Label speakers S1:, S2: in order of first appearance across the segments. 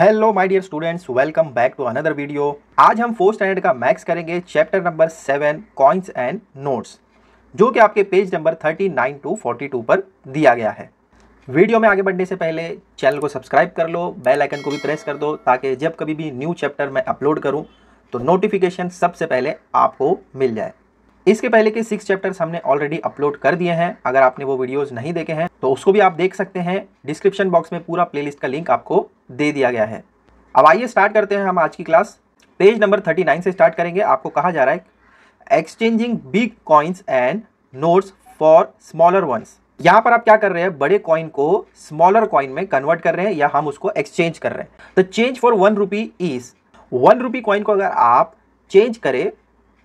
S1: Hello my dear students welcome back to another video आज हम fourth standard का maths करेंगे chapter number seven coins and notes जो कि आपके page number thirty nine to forty two पर दिया गया है वीडियो में आगे बढ़ने से पहले चैनल को सब्सक्राइब कर लो बेल आइकन को भी प्रेस कर दो ताकि जब कभी भी न्यू चैप्टर मैं अपलोड करूँ तो नोटिफिकेशन सबसे पहले आपको मिल जाए इसके पहले के सिक्स चैप्टर हमने ऑलरेडी अपलोड कर दिए हैं अगर आपने वो वीडियोस नहीं देखे हैं तो उसको भी आप देख सकते हैं डिस्क्रिप्शन बॉक्स में पूरा प्लेलिस्ट का लिंक आपको दे दिया गया है अब आइए स्टार्ट करते हैं हम आज की class page number thirty nine से स्टार्ट करेंगे आपको कहा जा रहा है exchanging big coins and notes for smaller ones यहाँ पर आप क्या कर रहे हैं बड़े कॉइन को स्मॉलर कॉइन में कन्वर्ट कर रहे हैं या हम उसको एक्सचेंज कर रहे हैं the change for one rupee is one rupee coin को अगर आप चेंज करें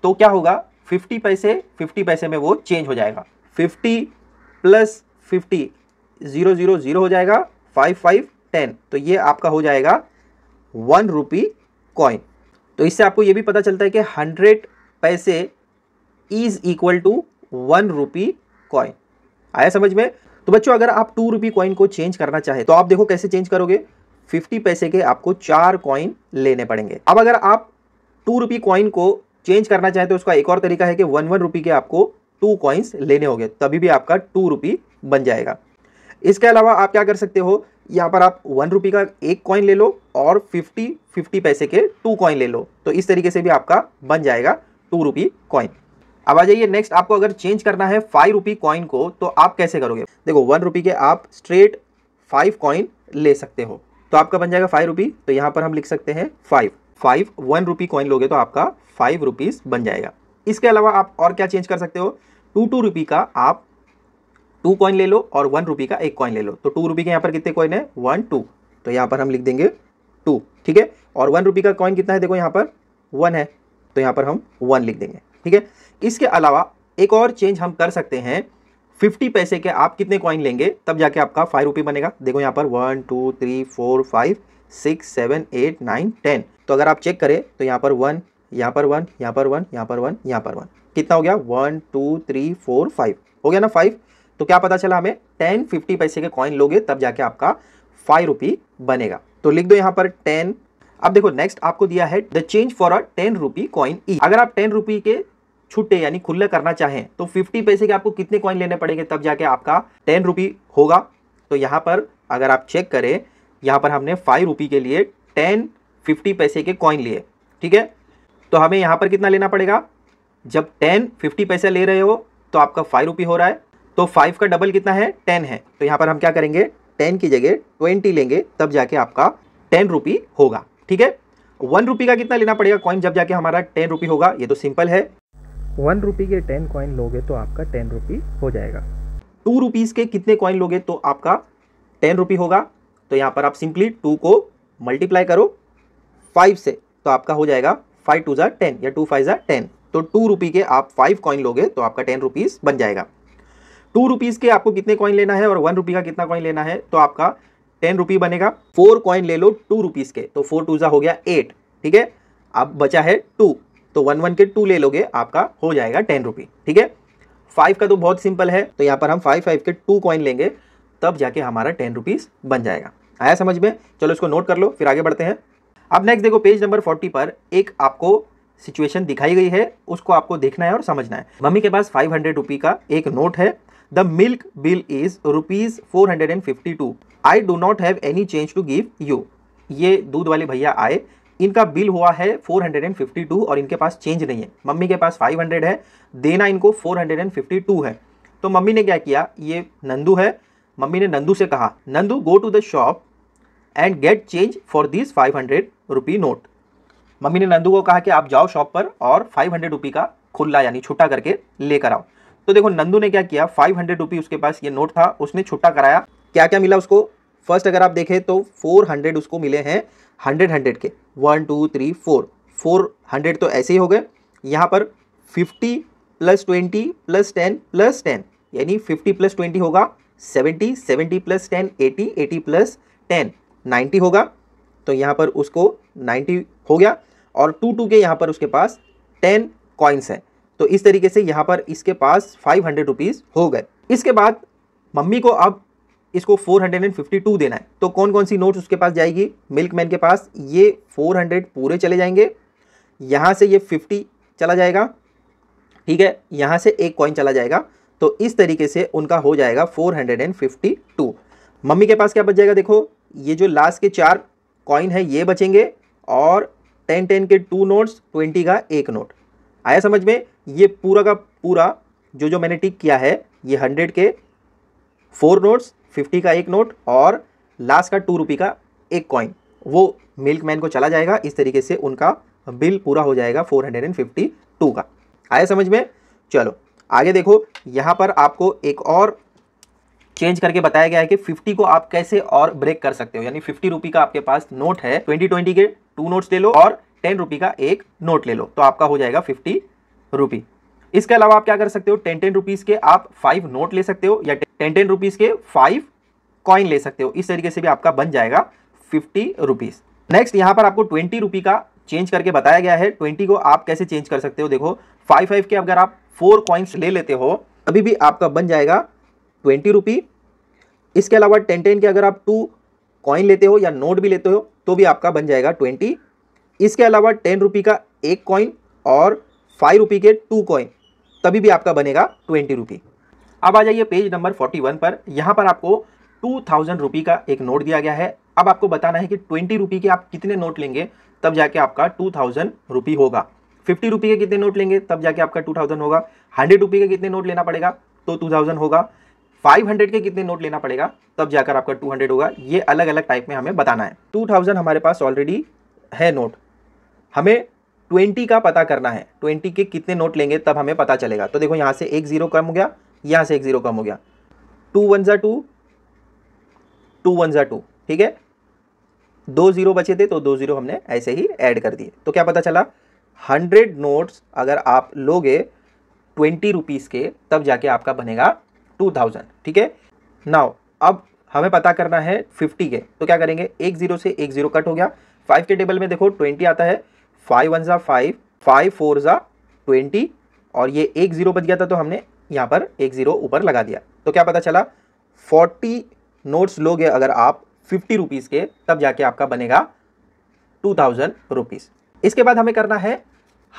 S1: तो क्या होगा फिफ्टी पैसे फिफ्टी पैसे में वो चेंज हो जाएगा fifty plus fifty zero zero zero हो जाएगा फाइव फाइव टेन तो ये आपका हो जाएगा वन रुपी कॉइन तो इससे आपको ये भी पता चलता है कि हंड्रेड पैसे is equal to one rupee coin आया समझ में तो बच्चों अगर आप टू रुपी कॉइन को चेंज करना चाहे तो आप देखो कैसे चेंज करोगे फिफ्टी पैसे के आपको चार कॉइन लेने पड़ेंगे अब अगर आप टू रुपी कॉइन को चेंज करना चाहे तो उसका एक और तरीका है कि वन वन रुपी के आपको टू कॉइन्स लेने होंगे तभी भी आपका टू रुपी बन जाएगा इसके अलावा आप क्या कर सकते हो यहाँ पर आप वन रुपी का एक कॉइन ले लो और फिफ्टी फिफ्टी पैसे के टू कॉइन ले लो तो इस तरीके से भी आपका बन जाएगा टू रुपी कॉइन अब आ जाइए नेक्स्ट आपको अगर चेंज करना है फाइव रुपी कॉइन को तो आप कैसे करोगे देखो वन रुपी के आप स्ट्रेट फाइव कॉइन ले सकते हो तो आपका बन जाएगा फाइव रुपी तो यहाँ पर हम लिख सकते हैं five five one rupee coin लोगे तो आपका फाइव रुपीज़ बन जाएगा इसके अलावा आप और क्या चेंज कर सकते हो टू टू रुपी का आप टू कॉइन ले लो और वन रुपी का एक कॉइन ले लो तो टू रुपी के यहाँ पर कितने कॉइन है वन टू तो यहाँ पर हम लिख देंगे टू ठीक है और वन रुपी का कॉइन कितना है देखो यहाँ पर वन है तो यहाँ पर हम वन लिख देंगे ठीक है इसके अलावा एक और चेंज हम कर सकते हैं फिफ्टी पैसे के आप कितने कॉइन लेंगे तब जाके आपका फाइव रुपी बनेगा देखो यहाँ पर one two three four five six seven eight nine ten तो अगर आप चेक करें तो यहाँ पर वन यहाँ पर वन यहाँ पर वन यहाँ पर वन यहाँ पर वन कितना हो गया one two three four five हो गया ना फाइव तो क्या पता चला हमें टेन फिफ्टी पैसे के कॉइन लोगे तब जाके आपका फाइव रुपी बनेगा तो लिख दो यहाँ पर टेन अब देखो नेक्स्ट आपको दिया है the change for a ten rupee coin ई अगर आप टेन रुपी के छुट्टे यानी खुले करना चाहें तो फिफ्टी पैसे के आपको कितने कॉइन लेने पड़ेंगे तब जाके आपका टेन रुपी होगा तो यहाँ पर अगर आप चेक करें यहाँ पर हमने फाइव रुपी के लिए टेन फिफ्टी पैसे के कॉइन लिए ठीक है तो हमें यहाँ पर कितना लेना पड़ेगा जब टेन फिफ्टी पैसे ले रहे हो तो आपका फाइव रुपी हो रहा है तो फाइव का डबल कितना है टेन है तो यहाँ पर हम क्या करेंगे टेन की जगह ट्वेंटी लेंगे तब जाके आपका टेन रुपी होगा ठीक है वन रुपी का कितना लेना पड़ेगा कॉइन जब जाके हमारा टेन रुपी होगा ये तो सिंपल है वन रुपी के टेन कॉइन लोगे तो आपका टेन रुपी हो जाएगा टू रुपीज़ के कितने कॉइन लोगे तो आपका टेन रुपी होगा तो यहाँ पर आप सिंपली टू को मल्टीप्लाई करो फाइव से तो आपका हो जाएगा फाइव टू ज़ार टेन या टू फाइव ज़ार टेन तो टू रुपी के आप फाइव कॉइन लोगे तो आपका टेन रुपीज़ बन जाएगा टू रुपीज़ के आपको कितने कॉइन लेना है और वन रुपी का कितना कॉइन लेना है तो आपका टेन रुपी बनेगा फोर कॉइन ले लो टू रुपीज़ के तो फोर टू ज़ा हो गया एट ठीक है अब बचा है टू तो वन वन के टू ले लोगे आपका हो जाएगा टेन रुपी ठीक है फाइव का तो बहुत सिंपल है तो यहाँ पर हम फाइव फाइव के टू कॉइन लेंगे तब जाके हमारा टेन रुपीज़ बन जाएगा आया समझ में चलो इसको नोट कर लो फिर आगे बढ़ते हैं अब नेक्स्ट देखो पेज नंबर फोर्टी पर एक आपको सिचुएशन दिखाई गई है उसको आपको देखना है और समझना है मम्मी के पास फाइव हंड्रेड रुपी का एक नोट है the milk bill is rupees four hundred and fifty two I do not have any change to give you ये दूध वाले भैया आए इनका बिल हुआ है 452 और इनके पास चेंज नहीं है मम्मी के पास 500 है देना इनको 452 है तो मम्मी ने क्या किया ये नंदू है मम्मी ने नंदू से कहा Nandu go to the shop and get change for this 500 rupee note mummy ने नंदू को कहा कि आप जाओ शॉप पर और फाइव हंड्रेड रुपी का खुला यानी छुट्टा करके लेकर आओ तो देखो नंदू ने क्या किया फाइव हंड्रेड रुपी उसके पास ये नोट था उसने छुट्टा कराया क्या क्या मिला उसको फर्स्ट अगर आप देखें तो फोर हंड्रेड उसको मिले हैं हंड्रेड हंड्रेड के one two three four four hundred तो ऐसे ही हो गए यहाँ पर fifty plus twenty plus ten plus ten यानी फिफ्टी प्लस ट्वेंटी होगा seventy seventy plus ten eighty eighty plus ten ninety होगा तो यहाँ पर उसको नाइन्टी हो गया और टू टू के यहाँ पर उसके पास टेन कॉइन्स हैं तो इस तरीके से यहाँ पर इसके पास फाइव हंड्रेड रुपीज़ हो गए इसके बाद मम्मी को अब इसको 452 देना है तो कौन कौन सी नोट्स उसके पास जाएगी मिल्क मैन के पास ये 400 पूरे चले जाएंगे यहाँ से ये 50 चला जाएगा ठीक है यहाँ से एक कॉइन चला जाएगा तो इस तरीके से उनका हो जाएगा 452 मम्मी के पास क्या बच जाएगा देखो ये जो लास्ट के चार कॉइन है ये बचेंगे और टेन टेन के टू नोट्स ट्वेंटी का एक नोट आया समझ में ये पूरा का पूरा जो जो मैंने टिक किया है ये हंड्रेड के फोर नोट्स फिफ्टी का एक नोट और लास्ट का टू रुपी का एक कॉइन वो मिल्क मैन को चला जाएगा इस तरीके से उनका बिल पूरा हो जाएगा four hundred and fifty two का आया समझ में चलो आगे देखो यहाँ पर आपको एक और चेंज करके बताया गया है कि 50 को आप कैसे और ब्रेक कर सकते हो यानी फिफ्टी रुपी का आपके पास नोट है ट्वेंटी ट्वेंटी के टू नोट्स ले लो और टेन रुपी का एक नोट ले लो तो आपका हो जाएगा फिफ्टी रुपी इसके अलावा आप क्या कर सकते हो टेन टेन रुपीज़ के आप फाइव नोट ले सकते हो या टेन टेन रुपीज़ के फाइव कॉइन ले सकते हो इस तरीके से भी आपका बन जाएगा फिफ्टी रुपीज़ नेक्स्ट यहां पर आपको ट्वेंटी रुपी का चेंज करके बताया गया है ट्वेंटी को आप कैसे चेंज कर सकते हो देखो फाइव फाइव के अगर आप फोर कॉइन्स ले लेते हो अभी भी आपका बन जाएगा ट्वेंटी रुपी इसके अलावा टेन टेन के अगर आप टू कॉइन लेते हो या नोट भी लेते हो तो भी आपका बन जाएगा ट्वेंटी इसके अलावा टेन रुपी का एक कॉइन और फाइव रुपी के टू कॉइन तभी भी आपका बनेगा ट्वेंटी रुपी अब आ जाइए पेज नंबर फोर्टी वन पर यहाँ पर आपको टू थाउजेंड रुपी का एक नोट दिया गया है अब आपको बताना है कि ट्वेंटी रुपी के आप कितने नोट लेंगे तब जाके आपका टू थाउजेंड रुपी होगा फिफ्टी रुपी के कितने नोट लेंगे तब जाके आपका टू थाउजेंड होगा हंड्रेड रुपी के कितने नोट लेना पड़ेगा तो टू थाउजेंड होगा 500 के कितने नोट लेना पड़ेगा तब जाकर आपका 200 होगा ये अलग अलग टाइप में हमें बताना है 2000 हमारे पास ऑलरेडी है नोट हमें 20 का पता करना है 20 के कितने नोट लेंगे तब हमें पता चलेगा तो देखो यहाँ से एक ज़ीरो कम हो गया यहाँ से एक ज़ीरो कम हो गया टू वन ज़ा टू टू वन ज़ा टू ठीक है दो ज़ीरो बचे थे तो दो ज़ीरो हमने ऐसे ही ऐड कर दिए तो क्या पता चला हंड्रेड नोट्स अगर आप लोगे ट्वेंटी रुपीज़ के तब जाके आपका बनेगा टू थाउजेंड ठीक है नाउ अब हमें पता करना है फिफ्टी के तो क्या करेंगे एक जीरो से एक जीरो कट हो गया फाइव के टेबल में देखो ट्वेंटी आता है फाइव वन ज़ा फाइव फाइव फोर ज़ा ट्वेंटी और ये एक जीरो बच गया था तो हमने यहाँ पर एक जीरो ऊपर लगा दिया तो क्या पता चला फोर्टी नोट्स लोगे अगर आप फिफ्टी रुपीज़ के तब जाके आपका बनेगा टू थाउजेंड रुपीज़ इसके बाद हमें करना है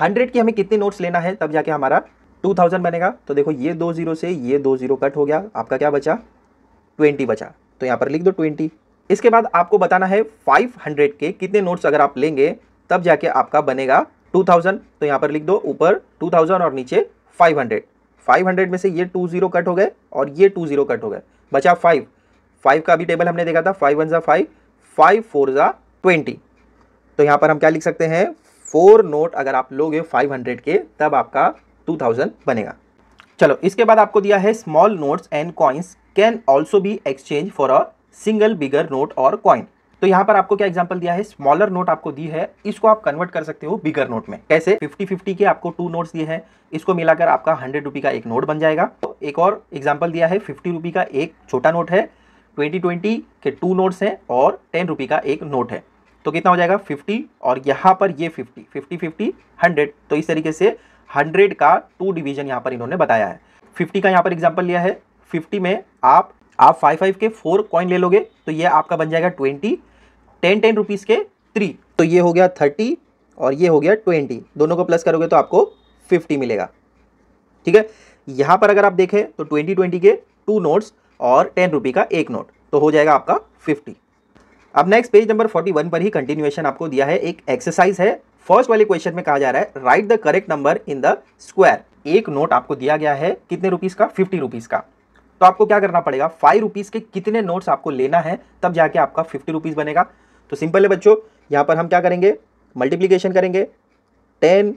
S1: हंड्रेड की हमें कितने नोट्स लेना है तब जाके हमारा टू थाउजेंड बनेगा तो देखो ये दो जीरो से ये दो जीरो कट हो गया आपका क्या बचा ट्वेंटी बचा तो यहाँ पर लिख दो ट्वेंटी इसके बाद आपको बताना है फाइव हंड्रेड के कितने नोट्स अगर आप लेंगे तब जाके आपका बनेगा टू थाउजेंड तो यहाँ पर लिख दो ऊपर टू थाउजेंड और नीचे फाइव हंड्रेड फाइव हंड्रेड में से ये टू जीरो कट हो गए और ये टू जीरो कट हो गए बचा फाइव फाइव का अभी टेबल हमने देखा था फाइव वन ज़ा फाइव फाइव फोर ज़ा ट्वेंटी तो यहाँ पर हम क्या लिख सकते हैं फोर नोट अगर आप लोगे फाइव हंड्रेड के तब आपका टू थाउजेंड बनेगा चलो इसके बाद आपको दिया है small notes and coins can also be exchange for a single bigger note और कॉइन तो यहाँ पर आपको क्या एग्जाम्पल दिया है स्मॉलर नोट आपको दी है इसको आप कन्वर्ट कर सकते हो बिगर नोट में कैसे फिफ्टी फिफ्टी के आपको टू नोट्स दिए हैं इसको मिलाकर आपका हंड्रेड रुपी का एक नोट बन जाएगा तो एक और एग्जाम्पल दिया है फिफ्टी रुपी का एक छोटा नोट है ट्वेंटी ट्वेंटी के टू नोट्स हैं और टेन रुपी का एक नोट है तो कितना हो जाएगा फिफ्टी और यहाँ पर ये फिफ्टी फिफ्टी फिफ्टी हंड्रेड तो इस तरीके से हंड्रेड का टू डिवीजन यहाँ पर इन्होंने बताया है फिफ्टी का यहाँ पर एग्जाम्पल लिया है फिफ्टी में आप आप फाइव फाइव के फोर कॉइन ले लोगे तो ये आपका बन जाएगा ट्वेंटी टेन टेन रुपीज़ के थ्री तो ये हो गया थर्टी और ये हो गया ट्वेंटी दोनों को प्लस करोगे तो आपको फिफ्टी मिलेगा ठीक है यहाँ पर अगर आप देखें तो ट्वेंटी ट्वेंटी के टू नोट्स और टेन रुपी का एक नोट तो हो जाएगा आपका फिफ्टी अब next page number forty one पर ही कंटिन्यूएशन आपको दिया है एक एक्सरसाइज है फर्स्ट वाले क्वेश्चन में कहा जा रहा है write the correct number in the square एक नोट आपको दिया गया है कितने रुपीज़ का फिफ्टी रुपीज़ का तो आपको क्या करना पड़ेगा फाइव रुपीज़ के कितने नोट्स आपको लेना है तब जाके आपका फिफ्टी रुपीज़ बनेगा तो सिंपल है बच्चों यहां पर हम क्या करेंगे मल्टीप्लीकेशन करेंगे टेन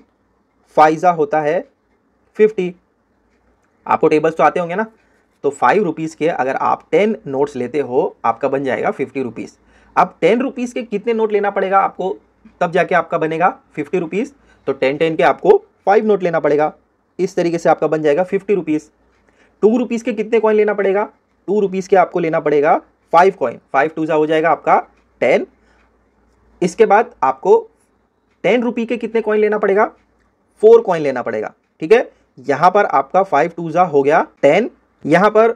S1: फाइजा होता है फिफ्टी आपको टेबल्स तो आते होंगे ना तो फाइव रुपीज़ के अगर आप टेन नोट्स लेते हो आपका बन जाएगा फिफ्टी रुपीज़ अब टेन रुपीज़ के कितने नोट लेना पड़ेगा आपको तब जाके आपका बनेगा फिफ्टी रुपीज़ तो टेन टेन के आपको फाइव नोट लेना पड़ेगा इस तरीके से आपका बन जाएगा फिफ्टी रुपीज़ टू रुपीज़ के कितने कॉइन लेना पड़ेगा टू रुपीज़ के आपको लेना पड़ेगा फाइव कॉइन फाइव टू ज़ा हो जाएगा आपका टेन इसके बाद आपको टेन रुपी के कितने कॉइन लेना पड़ेगा फोर कॉइन लेना पड़ेगा ठीक है यहां पर आपका फाइव टू हो गया टेन यहां पर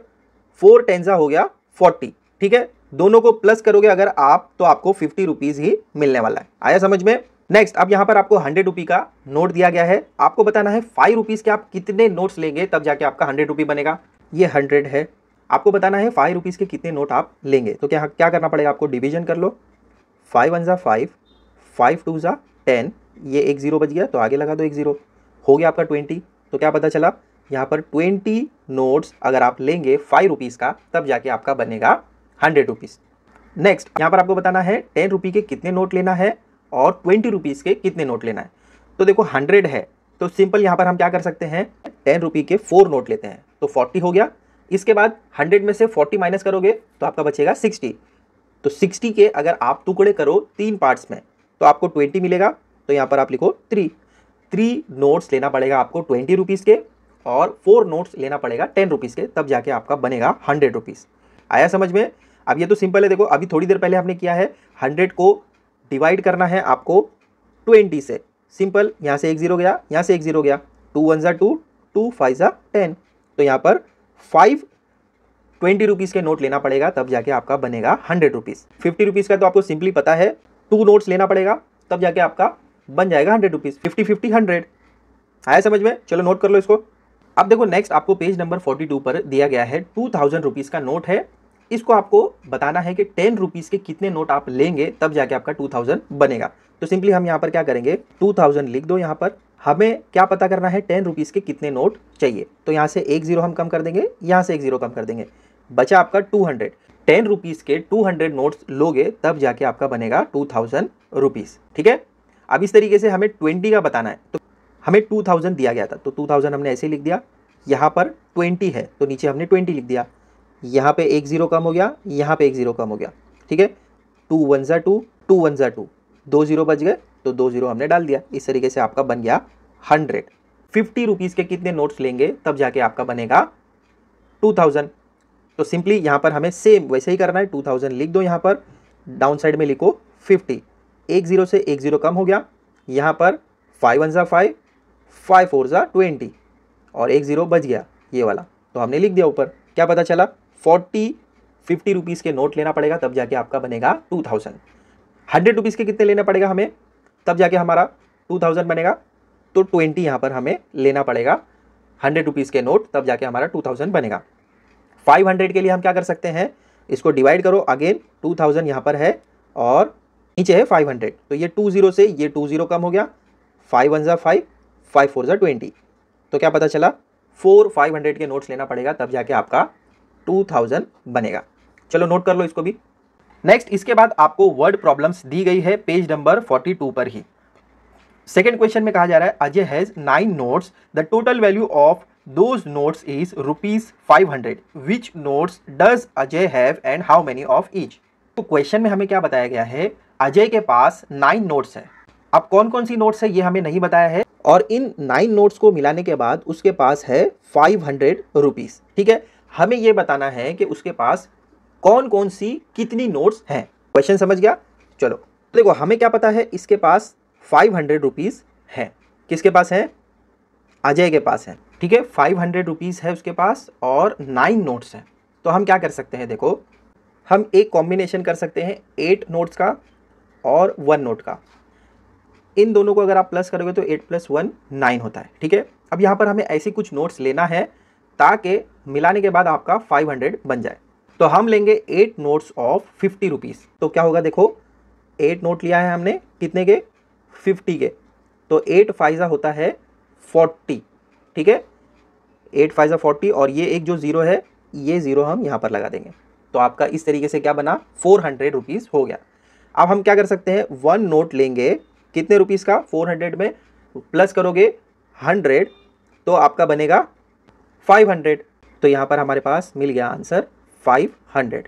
S1: फोर टेन हो गया फोर्टी ठीक है दोनों को प्लस करोगे अगर आप तो आपको फिफ्टी रुपीज़ ही मिलने वाला है आया समझ में नेक्स्ट अब यहाँ पर आपको हंड्रेड रुपी का नोट दिया गया है आपको बताना है फाइव रुपीज़ के आप कितने नोट्स लेंगे तब जाके आपका हंड्रेड रुपी बनेगा ये हंड्रेड है आपको बताना है फाइव रुपीज़ के कितने नोट आप लेंगे तो क्या क्या करना पड़ेगा आपको डिविजन कर लो फाइव वन ज़ा फाइव फाइव टू ज़ा टेन ये एक ज़ीरो बच गया तो आगे लगा दो एक ज़ीरो हो गया आपका ट्वेंटी तो क्या पता चला यहाँ पर ट्वेंटी नोट्स अगर आप लेंगे फाइव रुपीज़ का तब जाके आपका बनेगा हंड्रेड रुपीज़ नेक्स्ट यहाँ पर आपको बताना है टेन रुपी के कितने नोट लेना है और ट्वेंटी रुपीज़ के कितने नोट लेना है तो देखो हंड्रेड है तो सिंपल यहाँ पर हम क्या कर सकते हैं टेन रुपी के फोर नोट लेते हैं तो फोर्टी हो गया इसके बाद हंड्रेड में से फोर्टी माइनस करोगे तो आपका बचेगा सिक्सटी तो सिक्सटी के अगर आप टुकड़े करो तीन पार्ट्स में तो आपको ट्वेंटी मिलेगा तो यहाँ पर आप लिखो थ्री थ्री नोट्स लेना पड़ेगा आपको ट्वेंटी रुपीज़ के और फोर नोट्स लेना पड़ेगा टेन रुपीज़ के तब जाके आपका बनेगा हंड्रेड रुपीज़ आया समझ में अब ये तो सिंपल है देखो अभी थोड़ी देर पहले हमने किया है हंड्रेड को डिवाइड करना है आपको ट्वेंटी से सिंपल यहाँ से एक जीरो गया यहाँ से एक जीरो गया टू वन ज़ा टू टू फाइव ज़ा टेन तो यहाँ पर फाइव ट्वेंटी रुपीज़ के नोट लेना पड़ेगा तब जाके आपका बनेगा हंड्रेड रुपीज़ फिफ्टी रुपीज़ का तो आपको सिंपली पता है टू नोट्स लेना पड़ेगा तब जाके आपका बन जाएगा hundred rupees fifty fifty hundred आया समझ में चलो नोट कर लो इसको अब देखो नेक्स्ट आपको पेज नंबर फोर्टी टू पर दिया गया है टू थाउजेंड रुपीज़ का नोट है इसको आपको बताना है कि टेन रुपीज़ के कितने नोट आप लेंगे तब जाके आपका टू थाउजेंड बनेगा तो सिंपली हम यहाँ पर क्या करेंगे टू थाउजेंड लिख दो यहाँ पर हमें क्या पता करना है टेन रुपीज़ के कितने नोट चाहिए तो यहाँ से एक ज़ीरो हम कम कर देंगे यहाँ से एक ज़ीरो कम कर देंगे बचा आपका टू हंड्रेड टेन रुपीज़ के टू हंड्रेड नोट्स लोगे तब जाके आपका बनेगा टू थाउजेंड रुपीज़ ठीक है अब इस तरीके से हमें ट्वेंटी का बताना है तो हमें टू थाउजेंड दिया गया था तो टू थाउजेंड हमने ऐसे लिख दिया यहाँ पर ट्वेंटी है तो नीचे हमने ट्वेंटी लिख दिया यहाँ पे एक ज़ीरो कम हो गया यहाँ पे एक ज़ीरो कम हो गया ठीक है टू वन ज़ा टू टू वन ज़ा टू दो ज़ीरो बच गए तो दो ज़ीरो हमने डाल दिया इस तरीके से आपका बन गया हंड्रेड फिफ्टी रुपीज़ के कितने नोट्स लेंगे तब जाके आपका बनेगा टू थाउजेंड तो सिंपली यहाँ पर हमें सेम वैसे ही करना है टू थाउजेंड लिख दो यहाँ पर डाउन साइड में लिखो फिफ्टी एक ज़ीरो से एक ज़ीरो कम हो गया यहाँ पर फाइव वन ज़ा फाइव फाइव फोर ज़ा ट्वेंटी और एक ज़ीरो बच गया ये वाला तो हमने लिख दिया ऊपर क्या पता चला फोर्टी फिफ्टी रुपीज़ के नोट लेना पड़ेगा तब जाके आपका बनेगा टू थाउजेंड हंड्रेड रुपीज़ के कितने लेना पड़ेगा हमें तब जाके हमारा टू थाउजेंड बनेगा तो ट्वेंटी यहाँ पर हमें लेना पड़ेगा हंड्रेड रुपीज़ के नोट तब जाके हमारा टू थाउजेंड बनेगा फाइव हंड्रेड के लिए हम क्या कर सकते हैं इसको डिवाइड करो अगेन टू थाउजेंड यहाँ पर है और नीचे है फाइव हंड्रेड तो ये टू ज़ीरो से ये टू ज़ीरो कम हो गया फाइव वन ज़ा फाइव फाइव फोर ज़ा ट्वेंटी तो क्या पता चला फोर फाइव हंड्रेड के नोट्स लेना पड़ेगा तब जाके आपका टू थाउजेंड बनेगा चलो नोट कर लो इसको भी नेक्स्ट इसके बाद आपको वर्ड प्रॉब्लम्स दी गई है पेज नंबर फोर्टी टू पर ही सेकेंड क्वेश्चन में कहा जा रहा है Ajay has nine notes the total value of those notes is rupees five hundred which notes does Ajay have and how many of each तो क्वेश्चन में हमें क्या बताया गया है अजय के पास नाइन नोट्स है अब कौन कौन सी नोट्स है ये हमें नहीं बताया है और इन नाइन नोट्स को मिलाने के बाद उसके पास है फाइव हंड्रेड रुपीज़ ठीक है हमें यह बताना है कि उसके पास कौन कौन सी कितनी नोट्स हैं क्वेश्चन समझ गया चलो देखो हमें क्या पता है इसके पास फाइव हंड्रेड रुपीज़ हैं किसके पास हैं अजय के पास हैं ठीक है फाइव हंड्रेड रुपीज़ है उसके पास और नाइन नोट्स हैं तो हम क्या कर सकते हैं देखो हम एक कॉम्बिनेशन कर सकते हैं एट नोट्स का और वन नोट का इन दोनों को अगर आप प्लस करोगे तो एट प्लस वन नाइन होता है ठीक है अब यहाँ पर हमें ऐसी कुछ नोट्स लेना है ताकि मिलाने के बाद आपका 500 बन जाए तो हम लेंगे eight notes of fifty rupees तो क्या होगा देखो एट नोट लिया है हमने कितने के फिफ्टी के तो एट फाइजा होता है फोर्टी ठीक है एट फाइजा फोर्टी और ये एक जो ज़ीरो है ये ज़ीरो हम यहाँ पर लगा देंगे तो आपका इस तरीके से क्या बना फोर हंड्रेड रुपीज़ हो गया अब हम क्या कर सकते हैं वन नोट लेंगे कितने रुपीज़ का फोर हंड्रेड में प्लस करोगे हंड्रेड तो आपका बनेगा फाइव हंड्रेड तो यहाँ पर हमारे पास मिल गया आंसर फाइव हंड्रेड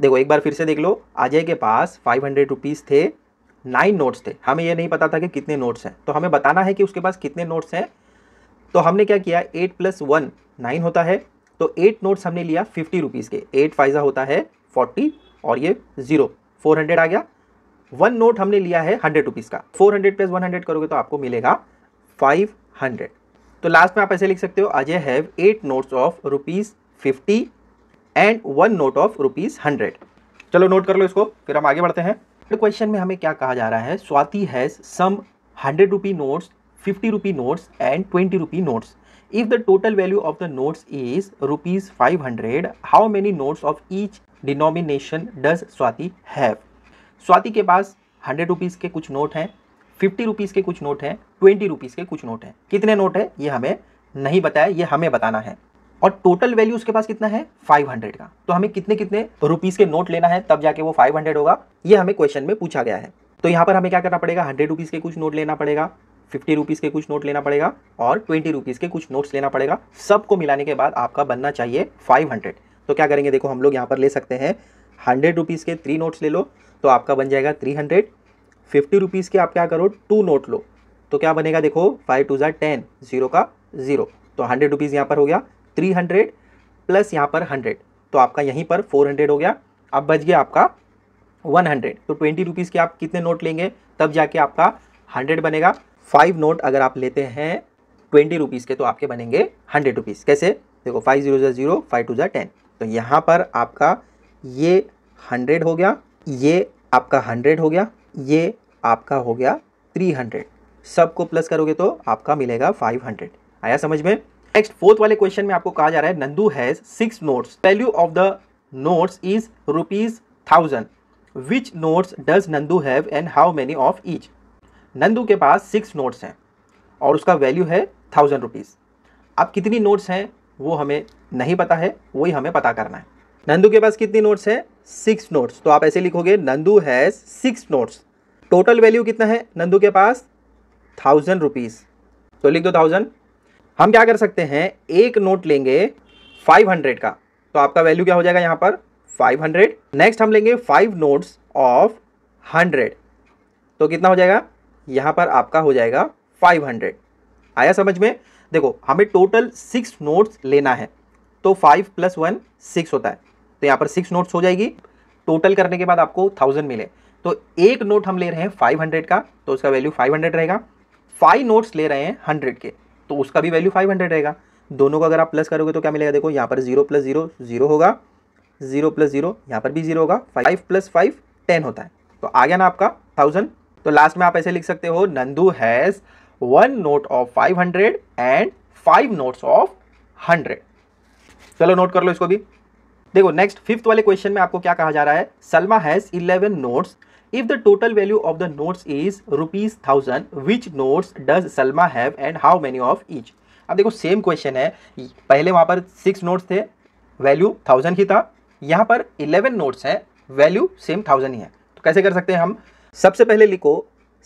S1: देखो एक बार फिर से देख लो अजय के पास फाइव हंड्रेड रुपीज़ थे नाइन नोट्स थे हमें यह नहीं पता था कि कितने नोट्स हैं तो हमें बताना है कि उसके पास कितने नोट्स हैं तो हमने क्या किया एट प्लस वन नाइन होता है तो एट नोट्स हमने लिया फिफ्टी रुपीज़ के एट फाइजा होता है फोर्टी और ये ज़ीरो फोर हंड्रेड आ गया वन नोट हमने लिया है हंड्रेड रुपीज़ का four hundred plus one hundred करोगे तो आपको मिलेगा फाइव हंड्रेड तो लास्ट में आप ऐसे लिख सकते हो Ajay have eight notes of rupees fifty and one note of rupees hundred चलो नोट कर लो इसको फिर हम आगे बढ़ते हैं थर्ड क्वेश्चन में हमें क्या कहा जा रहा है Swati has some hundred rupee notes fifty rupee notes and twenty rupee notes if the total value of the notes is rupees five hundred how many notes of each denomination does Swati have Swati के पास hundred rupees के कुछ note हैं fifty rupees के कुछ note हैं twenty rupees के कुछ नोट हैं कितने नोट हैं ये हमें नहीं बताया ये हमें बताना है और टोटल वैल्यू उसके पास कितना है 500 का तो हमें कितने कितने रुपीस के नोट लेना है तब जाके वो 500 होगा ये हमें क्वेश्चन में पूछा गया है तो यहाँ पर हमें क्या करना पड़ेगा हंड्रेड रुपीज़ के कुछ नोट लेना पड़ेगा फिफ्टी रुपीज़ के कुछ नोट लेना पड़ेगा और ट्वेंटी रुपीज़ के कुछ नोट्स लेना पड़ेगा सबको मिलाने के बाद आपका बनना चाहिए फाइव हंड्रेड तो क्या करेंगे देखो हम लोग यहाँ पर ले सकते हैं हंड्रेड रुपीज़ के थ्री नोट्स ले लो तो आपका बन जाएगा थ्री हंड्रेड फिफ्टी रुपीज़ के आप क्या करो टू नोट लो तो क्या बनेगा देखो फाइव टू जै टेन जीरो का ज़ीरो तो हंड्रेड रुपीज़ यहाँ पर हो गया थ्री हंड्रेड प्लस यहाँ पर हंड्रेड तो आपका यहीं पर फोर हंड्रेड हो गया अब बच गया आपका वन हंड्रेड तो ट्वेंटी रुपीज़ के आप कितने नोट लेंगे तब जाके आपका हंड्रेड बनेगा फाइव नोट अगर आप लेते हैं ट्वेंटी रुपीज़ के तो आपके बनेंगे हंड्रेड रुपीज़ कैसे देखो फाइव जीरो जै ज़ीरो फाइव टू जै टेन तो यहाँ पर आपका ये हंड्रेड हो गया ये आपका हंड्रेड हो गया ये आपका हो गया थ्री हंड्रेड सबको प्लस करोगे तो आपका मिलेगा 500 आया समझ में नेक्स्ट फोर्थ वाले क्वेश्चन में आपको कहा जा रहा है Nandu has six notes value of the notes is rupees thousand which notes does Nandu have and how many of each Nandu के पास सिक्स नोट्स हैं और उसका वैल्यू है थाउजेंड रुपीज़ अब कितनी नोट्स हैं वो हमें नहीं पता है वही हमें पता करना है नंदू के पास कितनी नोट्स हैं सिक्स नोट्स तो आप ऐसे लिखोगे Nandu has six notes total value कितना है नंदू के पास थाउजेंड रुपीज़ तो लिख दो थाउजेंड हम क्या कर सकते हैं एक नोट लेंगे फाइव हंड्रेड का तो आपका वैल्यू क्या हो जाएगा यहाँ पर फाइव हंड्रेड नेक्स्ट हम लेंगे फाइव नोट्स ऑफ हंड्रेड तो कितना हो जाएगा यहाँ पर आपका हो जाएगा फाइव हंड्रेड आया समझ में देखो हमें टोटल सिक्स नोट्स लेना है तो फाइव प्लस वन सिक्स होता है तो यहाँ पर सिक्स नोट्स हो जाएगी टोटल करने के बाद आपको थाउजेंड मिले तो एक नोट हम ले रहे हैं फाइव हंड्रेड का तो उसका वैल्यू फाइव हंड्रेड रहेगा फाइव नोट्स ले रहे हैं हंड्रेड के तो उसका भी वैल्यू फाइव हंड्रेड रहेगा दोनों को अगर आप प्लस करोगे तो क्या मिलेगा देखो यहाँ पर जीरो प्लस जीरो जीरो होगा जीरो प्लस जीरो यहाँ पर भी जीरो होगा फाइव प्लस फाइव टेन होता है तो आ गया ना आपका थाउजेंड तो लास्ट में आप ऐसे लिख सकते हो Nandu has one note of five hundred and five notes of hundred चलो नोट कर लो इसको भी देखो नेक्स्ट फिफ्थ वाले क्वेश्चन में आपको क्या कहा जा रहा है Salma has eleven notes If the total value of the notes is rupees thousand which notes does Salma have and how many of each? अब देखो सेम क्वेश्चन है पहले वहाँ पर सिक्स नोट्स थे वैल्यू थाउजेंड ही था यहाँ पर इलेवन नोट्स हैं वैल्यू सेम थाउजेंड ही है तो कैसे कर सकते हैं हम सबसे पहले लिखो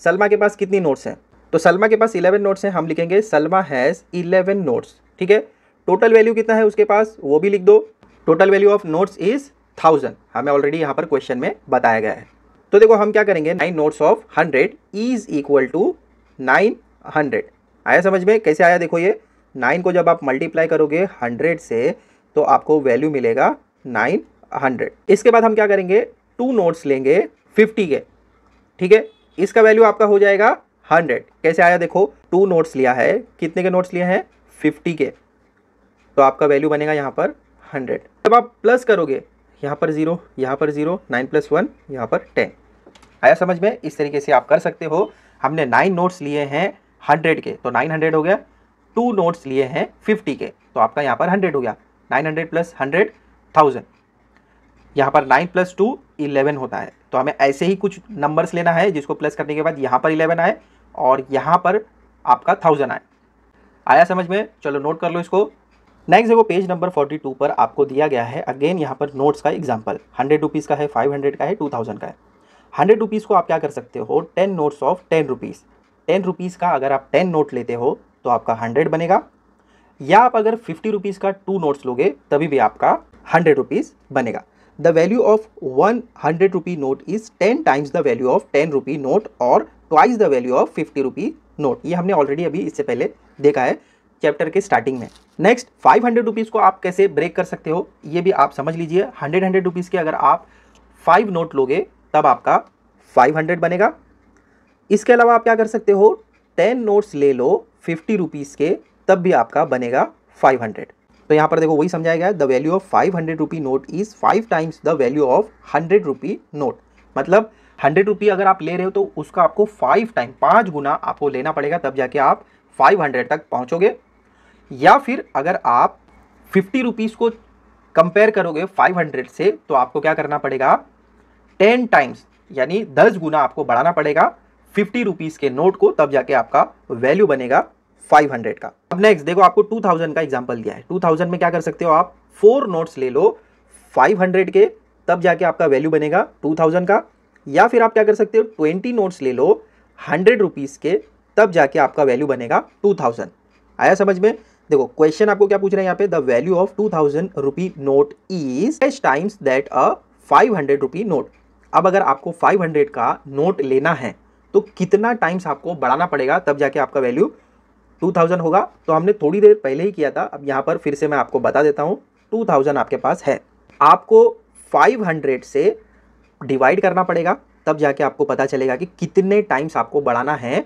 S1: सलमा के पास कितनी नोट्स हैं तो सलमा के पास इलेवन नोट्स हैं हम लिखेंगे सलमा हैज़ इलेवन नोट्स ठीक है टोटल वैल्यू कितना है उसके पास वो भी लिख दो total value of notes is thousand हमें ऑलरेडी यहाँ पर क्वेश्चन में बताया गया है तो देखो हम क्या करेंगे nine notes of hundred is equal to nine hundred आया समझ में कैसे आया देखो ये नाइन को जब आप मल्टीप्लाई करोगे हंड्रेड से तो आपको वैल्यू मिलेगा नाइन हंड्रेड इसके बाद हम क्या करेंगे टू नोट्स लेंगे फिफ्टी के ठीक है इसका वैल्यू आपका हो जाएगा हंड्रेड कैसे आया देखो टू नोट्स लिया है कितने के नोट्स लिए हैं फिफ्टी के तो आपका वैल्यू बनेगा यहाँ पर हंड्रेड जब आप प्लस करोगे यहाँ पर ज़ीरो यहाँ पर ज़ीरो नाइन प्लस वन यहाँ पर टेन आया समझ में इस तरीके से आप कर सकते हो हमने नाइन नोट्स लिए हैं हंड्रेड के तो नाइन हंड्रेड हो गया टू नोट्स लिए हैं फिफ्टी के तो आपका यहाँ पर हंड्रेड हो गया nine hundred plus hundred thousand यहाँ पर नाइन प्लस टू इलेवन होता है तो हमें ऐसे ही कुछ नंबर्स लेना है जिसको प्लस करने के बाद यहाँ पर इलेवन आए और यहाँ पर आपका थाउजेंड आए आया समझ में चलो नोट कर लो इसको नेक्स्ट देखो पेज नंबर फोर्टी टू पर आपको दिया गया है अगेन यहाँ पर नोट्स का एग्जाम्पल हंड्रेड रुपीज़ का है फाइव हंड्रेड का है टू थाउजेंड का है हंड्रेड रुपीज़ को आप क्या कर सकते हो ten notes of ten rupees ten rupees का अगर आप टेन नोट लेते हो तो आपका हंड्रेड बनेगा या आप अगर फिफ्टी रुपीज़ का टू नोट्स लोगे तभी भी आपका हंड्रेड रुपीज़ बनेगा the value of one hundred rupee note is ten times the value of ten rupee note और twice the value of fifty rupee note ये हमने ऑलरेडी अभी इससे पहले देखा है चैप्टर के स्टार्टिंग में नेक्स्ट फाइव हंड्रेड रुपीज़ को आप कैसे ब्रेक कर सकते हो ये भी आप समझ लीजिए हंड्रेड हंड्रेड रुपीज़ के अगर आप फाइव नोट लोगे तब आपका 500 बनेगा इसके अलावा आप क्या कर सकते हो टेन नोट्स ले लो फिफ्टी रुपीज़ के तब भी आपका बनेगा फाइव हंड्रेड तो यहाँ पर देखो वही समझाया गया the value of five hundred rupee note is five times the value of hundred rupee note मतलब हंड्रेड रुपी अगर आप ले रहे हो तो उसका आपको फाइव टाइम पांच गुना आपको लेना पड़ेगा तब जाके आप फाइव हंड्रेड तक पहुंचोगे या फिर अगर आप फिफ्टी रुपीज़ को कंपेयर करोगे फाइव हंड्रेड से तो आपको क्या करना पड़ेगा टेन टाइम्स यानी दस गुना आपको बढ़ाना पड़ेगा फिफ्टी रुपीज़ के नोट को तब जाके आपका वैल्यू बनेगा 500 का अब नेक्स्ट देखो आपको 2000 का एग्जांपल दिया है 2000 में क्या कर सकते हो आप फोर नोट्स ले लो 500 के तब जाके आपका वैल्यू बनेगा 2000 का या फिर आप क्या कर सकते हो 20 नोट्स ले लो हंड्रेड रुपीज़ के तब जाके आपका वैल्यू बनेगा 2000 आया समझ में देखो क्वेश्चन आपको क्या पूछ रहे हैं यहाँ पे the value of two thousand rupee note is times that a five hundred rupee note अब अगर आपको 500 का नोट लेना है तो कितना टाइम्स आपको बढ़ाना पड़ेगा तब जाके आपका वैल्यू 2000 होगा तो हमने थोड़ी देर पहले ही किया था अब यहाँ पर फिर से मैं आपको बता देता हूँ 2000 आपके पास है आपको 500 से डिवाइड करना पड़ेगा तब जाके आपको पता चलेगा कि कितने टाइम्स आपको बढ़ाना है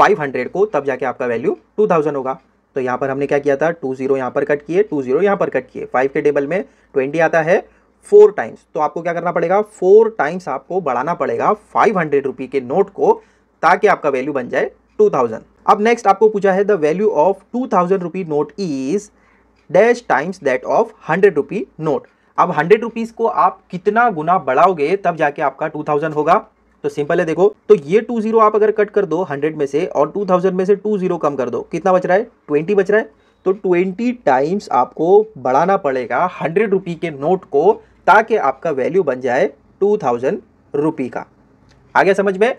S1: 500 को तब जाके आपका वैल्यू 2000 होगा तो यहाँ पर हमने क्या किया था टू जीरो यहाँ पर कट किए टू जीरो यहाँ पर कट किए फाइव के टेबल में ट्वेंटी आता है फोर टाइम्स तो आपको क्या करना पड़ेगा फोर टाइम्स आपको बढ़ाना पड़ेगा फाइव हंड्रेड रुपी के नोट को ताकि आपका वैल्यू बन जाए टू थाउजेंड अब नेक्स्ट आपको पूछा है the value of two thousand rupee note is dash times that of hundred rupee note अब हंड्रेड रुपीज़ को आप कितना गुना बढ़ाओगे तब जाके आपका टू थाउजेंड होगा तो सिंपल है देखो तो ये टू जीरो आप अगर कट कर दो हंड्रेड में से और टू थाउजेंड में से टू जीरो कम कर दो कितना बच रहा है ट्वेंटी बच रहा है तो ट्वेंटी टाइम्स आपको बढ़ाना पड़ेगा हंड्रेड रुपी के नोट को ताकि आपका वैल्यू बन जाए टू थाउजेंड रुपी का आगे समझ में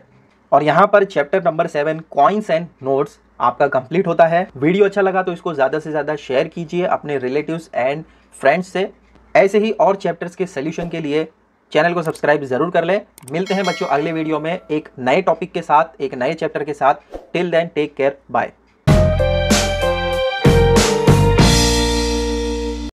S1: और यहाँ पर chapter number seven coins and notes आपका कंप्लीट होता है वीडियो अच्छा लगा तो इसको ज़्यादा से ज़्यादा शेयर कीजिए अपने रिलेटिव्स एंड फ्रेंड्स से ऐसे ही और चैप्टर्स के सोल्यूशन के लिए चैनल को सब्सक्राइब ज़रूर कर लें मिलते हैं बच्चों अगले वीडियो में एक नए टॉपिक के साथ एक नए चैप्टर के साथ till then take care bye